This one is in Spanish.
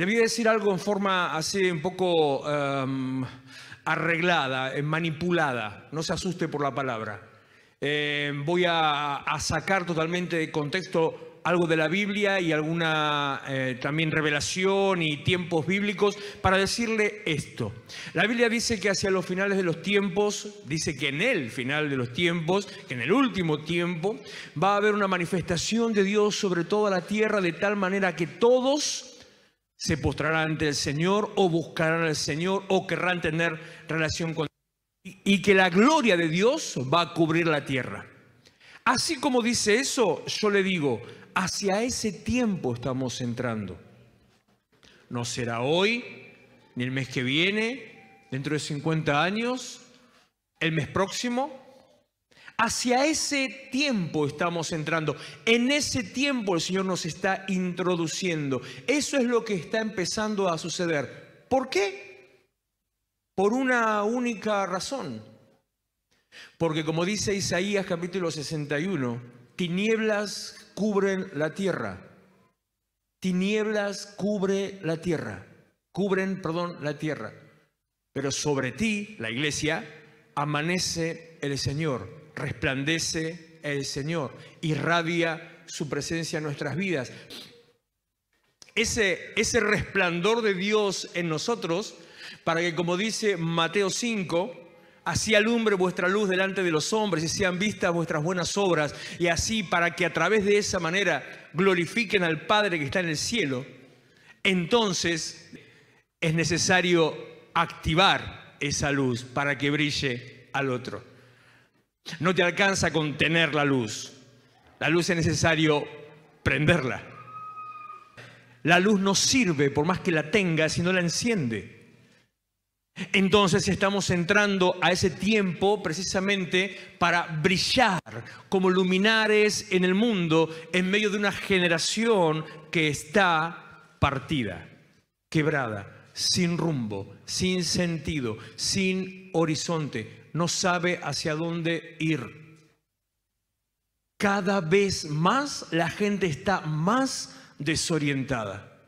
Le voy a decir algo en forma así un poco em, arreglada, eh, manipulada. No se asuste por la palabra. Em, voy a, sacar totalmente de contexto algo de la Biblia y alguna eh, también revelación y tiempos bíblicos para decirle esto. La Biblia dice que hacia los finales de los tiempos, dice que en el final de los tiempos, que en el último tiempo, va a haber una manifestación de Dios sobre toda la tierra de tal manera que todos se postrarán ante el Señor o buscarán al Señor o querrán tener relación con y que la gloria de Dios va a cubrir la tierra. Así como dice eso, yo le digo, hacia ese tiempo estamos entrando. No será hoy, ni el mes que viene, dentro de 50 años, el mes próximo, Hacia ese tiempo estamos entrando. En ese tiempo el Señor nos está introduciendo. Eso es lo que está empezando a suceder. ¿Por qué? Por una única razón. Porque como dice Isaías capítulo 61, tinieblas cubren la tierra. Tinieblas cubre la tierra. Cubren, perdón, la tierra. Pero sobre ti, la iglesia, amanece el Señor resplandece el Señor, irradia su presencia en nuestras vidas. Ese, ese resplandor de Dios en nosotros, para que como dice Mateo 5, Así alumbre vuestra luz delante de los hombres y sean vistas vuestras buenas obras, y así para que a través de esa manera glorifiquen al Padre que está en el cielo. Entonces es necesario activar esa luz para que brille al otro. No te alcanza con tener la luz. La luz es necesario prenderla. La luz no sirve por más que la tenga si no la enciende. Entonces estamos entrando a ese tiempo precisamente para brillar como luminares en el mundo en medio de una generación que está partida, quebrada, sin rumbo, sin sentido, sin horizonte, no sabe hacia dónde ir. Cada vez más la gente está más desorientada.